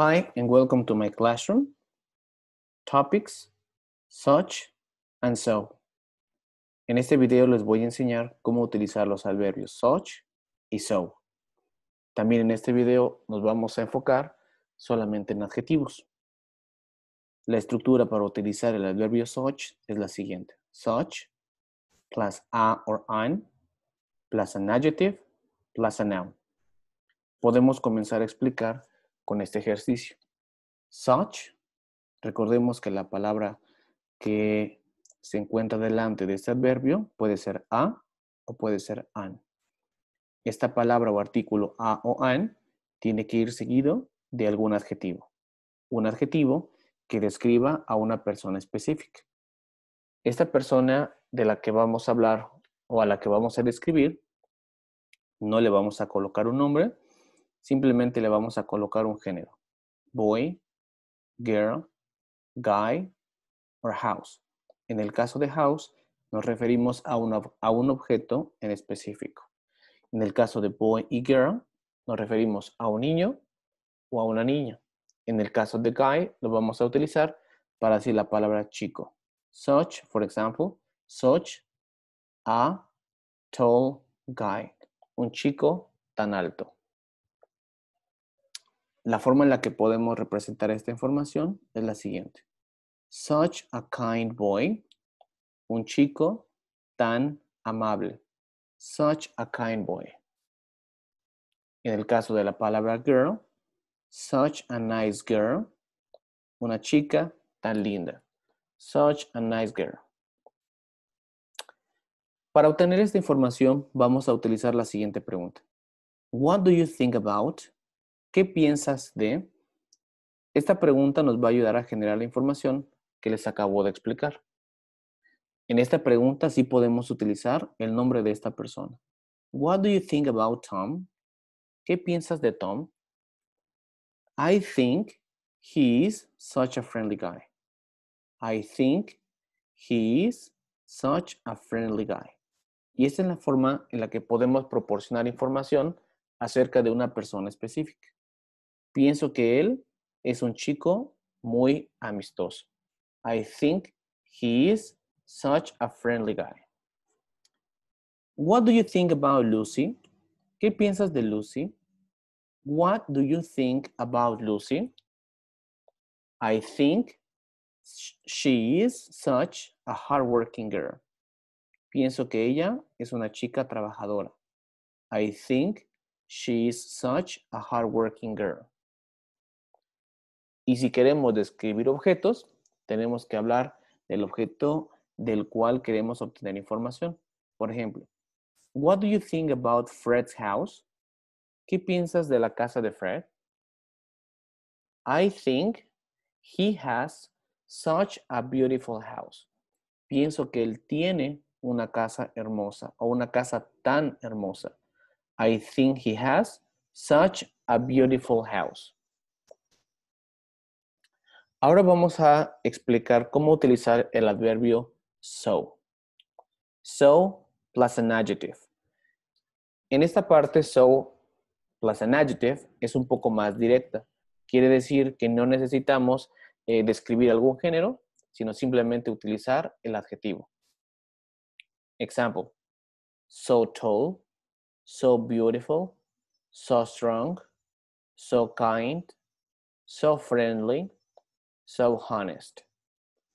Hi and welcome to my classroom. Topics, such and so. En este video les voy a enseñar cómo utilizar los adverbios such y so. También en este video nos vamos a enfocar solamente en adjetivos. La estructura para utilizar el adverbio such es la siguiente. Such, plus a or an, plus an adjective, plus a noun. Podemos comenzar a explicar con este ejercicio. Such, recordemos que la palabra que se encuentra delante de este adverbio puede ser a o puede ser an. Esta palabra o artículo a o an tiene que ir seguido de algún adjetivo. Un adjetivo que describa a una persona específica. Esta persona de la que vamos a hablar o a la que vamos a describir, no le vamos a colocar un nombre, simplemente le vamos a colocar un género. Boy, girl, guy or house. En el caso de house, nos referimos a, a un objeto en específico. En el caso de boy y girl, nos referimos a un niño o a una niña. En el caso de guy, lo vamos a utilizar para decir la palabra chico. Such, for example, such a tall guy. Un chico tan alto. La forma en la que podemos representar esta información es la siguiente. Such a kind boy, un chico tan amable. Such a kind boy. En el caso de la palabra girl, such a nice girl, una chica tan linda. Such a nice girl. Para obtener esta información, vamos a utilizar la siguiente pregunta. What do you think about? ¿qué piensas de? Esta pregunta nos va a ayudar a generar la información que les acabo de explicar. En esta pregunta sí podemos utilizar el nombre de esta persona. What do you think about Tom? ¿Qué piensas de Tom? I think he is such a friendly guy. I think he is such a friendly guy. Y esta es la forma en la que podemos proporcionar información acerca de una persona específica. Pienso que él es un chico muy amistoso. I think he is such a friendly guy. What do you think about Lucy? ¿Qué piensas de Lucy? What do you think about Lucy? I think she is such a hardworking girl. Pienso que ella es una chica trabajadora. I think she is such a hardworking girl. Y si queremos describir objetos, tenemos que hablar del objeto del cual queremos obtener información. Por ejemplo, What do you think about Fred's house? ¿Qué piensas de la casa de Fred? I think he has such a beautiful house. Pienso que él tiene una casa hermosa o una casa tan hermosa. I think he has such a beautiful house. Ahora vamos a explicar cómo utilizar el adverbio so. So plus an adjective. En esta parte, so plus an adjective es un poco más directa. Quiere decir que no necesitamos eh, describir algún género, sino simplemente utilizar el adjetivo. Example. So tall, so beautiful, so strong, so kind, so friendly, so honest.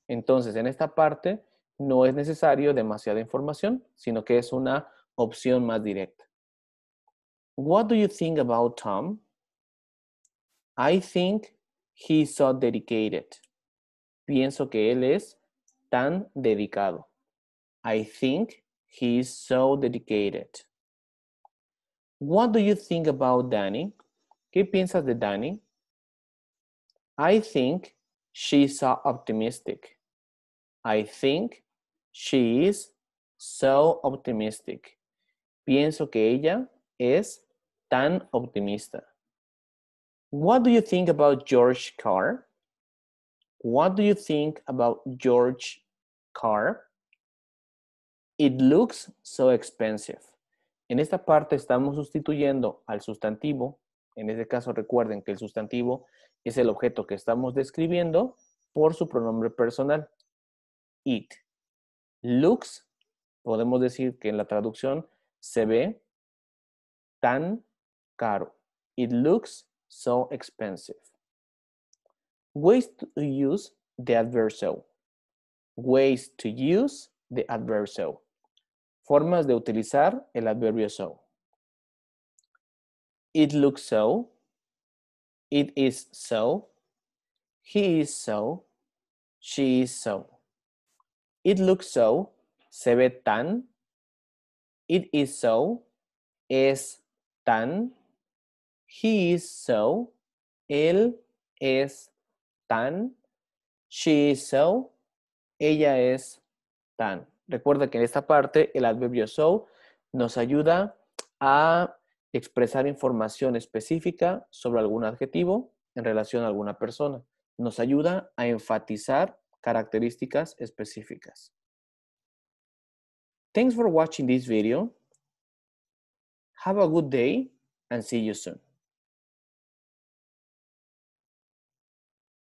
Entonces, en esta parte no es necesario demasiada información, sino que es una opción más directa. What do you think about Tom? I think he's so dedicated. Pienso que él es tan dedicado. I think he's so dedicated. What do you think about Danny? ¿Qué piensas de Danny? I think She's so optimistic. I think she is so optimistic. Pienso que ella es tan optimista. What do you think about George Carr? What do you think about George Carr? It looks so expensive. En esta parte estamos sustituyendo al sustantivo en este caso, recuerden que el sustantivo es el objeto que estamos describiendo por su pronombre personal. It looks, podemos decir que en la traducción se ve tan caro. It looks so expensive. Ways to use the adverso. Ways to use the adverso. Formas de utilizar el adverbio so. It looks so. It is so. He is so. She is so. It looks so. Se ve tan. It is so. Es tan. He is so. Él es tan. She is so. Ella es tan. Recuerda que en esta parte el adverbio so nos ayuda a expresar información específica sobre algún adjetivo en relación a alguna persona. Nos ayuda a enfatizar características específicas. Thanks for watching this video. Have a good day and see you soon.